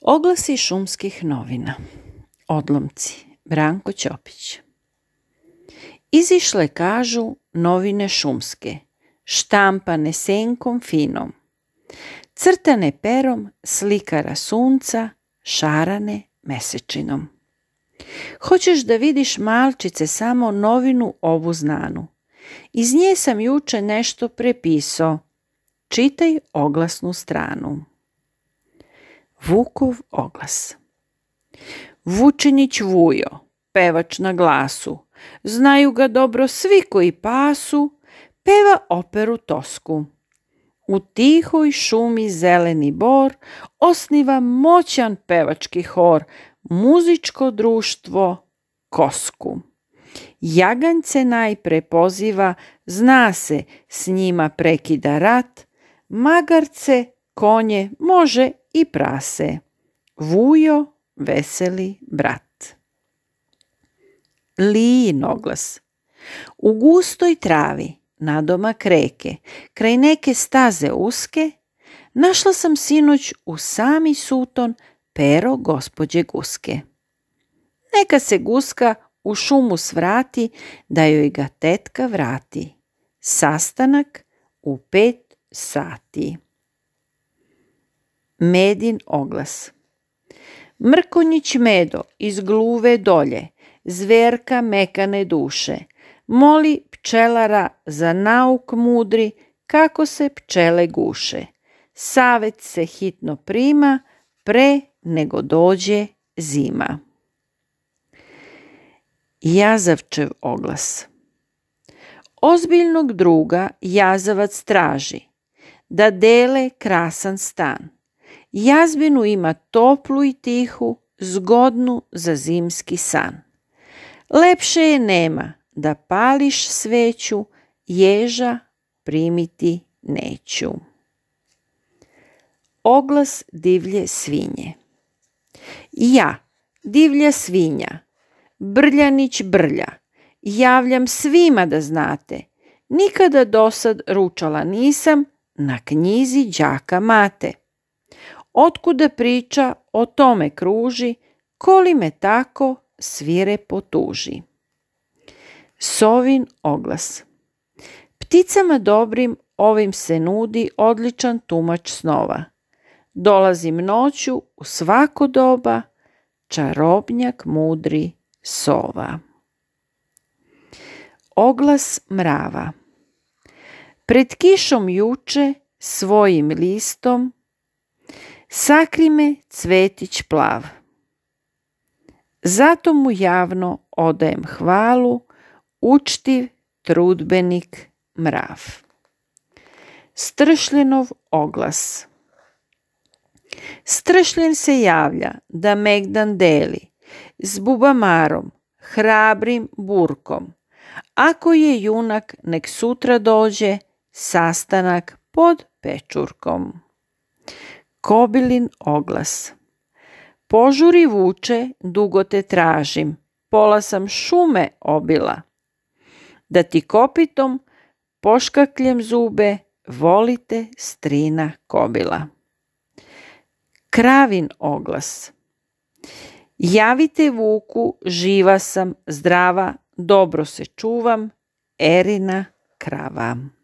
Oglasi šumskih novina. Odlomci. Branko Ćopić. Izišle kažu novine šumske, štampane senkom finom. Crtane perom slikara sunca, šarane mesečinom. Hoćeš da vidiš malčice samo novinu ovu znanu. Iz nje sam juče nešto prepisao. Čitaj oglasnu stranu. Vukov oglas Vučinić Vujo, pevač na glasu, znaju ga dobro svi koji pasu, peva operu Tosku. U tihoj šumi zeleni bor osniva moćan pevački hor, muzičko društvo Kosku. Jagance najpre poziva, zna se, s njima prekida rat, magarce konje, može i prase. Vujo, veseli brat. Lijin oglas. U gustoj travi, nadoma kreke, kraj neke staze uske, našla sam sinoć u sami suton pero gospođe guske. Neka se guska u šumu svrati, da joj ga tetka vrati. Sastanak u pet sati. Medin oglas. Mrkonjić Medo iz gluve dolje, zverka mekane duše, moli pčelara za nauk mudri kako se pčele guše. Savet se hitno prima, pre nego dođe zima. Jazavčev oglas Ozbiljnog druga jazavac traži, da dele krasan stan – Jazbinu ima toplu i tihu, zgodnu za zimski san. Lepše je nema da pališ sveću, ježa primiti neću. Oglas divlje svinje Ja, divlja svinja, brljanić brlja, javljam svima da znate, nikada dosad ručala nisam, na knjizi đaka mate otkuda priča o tome kruži, koli me tako svire potuži. Sovin oglas Pticama dobrim ovim se nudi odličan tumač snova. Dolazim noću u svako doba, čarobnjak mudri sova. Oglas mrava Pred kišom juče svojim listom sakri me cvetić plav. Zato mu javno odajem hvalu, učtiv trudbenik mrav. Stršljenov oglas Stršljen se javlja da Megdan deli s bubamarom, hrabrim burkom. Ako je junak, nek sutra dođe sastanak pod pečurkom. Kobilin oglas. Požuri vuče, dugo te tražim, pola sam šume obila. Da ti kopitom, poškakljem zube, volite strina kobila. Kravin oglas. Javite vuku, živa sam, zdrava, dobro se čuvam, Erina krava.